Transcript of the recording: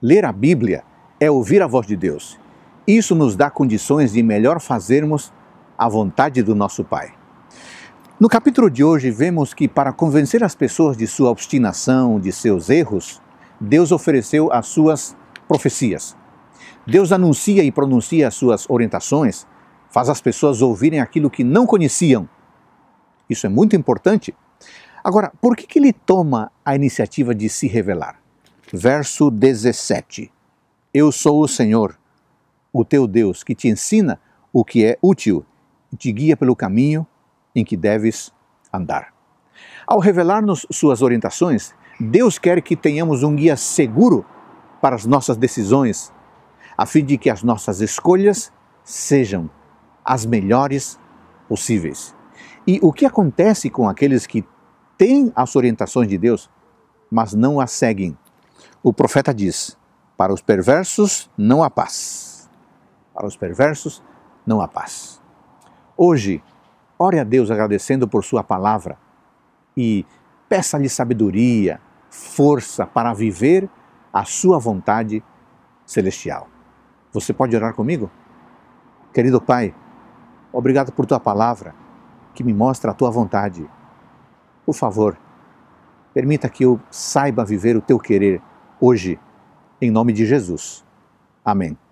Ler a Bíblia é ouvir a voz de Deus. Isso nos dá condições de melhor fazermos a vontade do nosso Pai. No capítulo de hoje, vemos que para convencer as pessoas de sua obstinação, de seus erros, Deus ofereceu as suas profecias. Deus anuncia e pronuncia as suas orientações, faz as pessoas ouvirem aquilo que não conheciam. Isso é muito importante. Agora, por que, que ele toma a iniciativa de se revelar? verso 17. Eu sou o Senhor, o teu Deus, que te ensina o que é útil e te guia pelo caminho em que deves andar. Ao revelar-nos suas orientações, Deus quer que tenhamos um guia seguro para as nossas decisões, a fim de que as nossas escolhas sejam as melhores possíveis. E o que acontece com aqueles que têm as orientações de Deus, mas não as seguem? o profeta diz: Para os perversos não há paz. Para os perversos não há paz. Hoje, ore a Deus agradecendo por Sua palavra e peça-lhe sabedoria, força para viver a Sua vontade celestial. Você pode orar comigo? Querido Pai, obrigado por Tua palavra que me mostra a Tua vontade. Por favor, permita que eu saiba viver o Teu querer hoje, em nome de Jesus. Amém.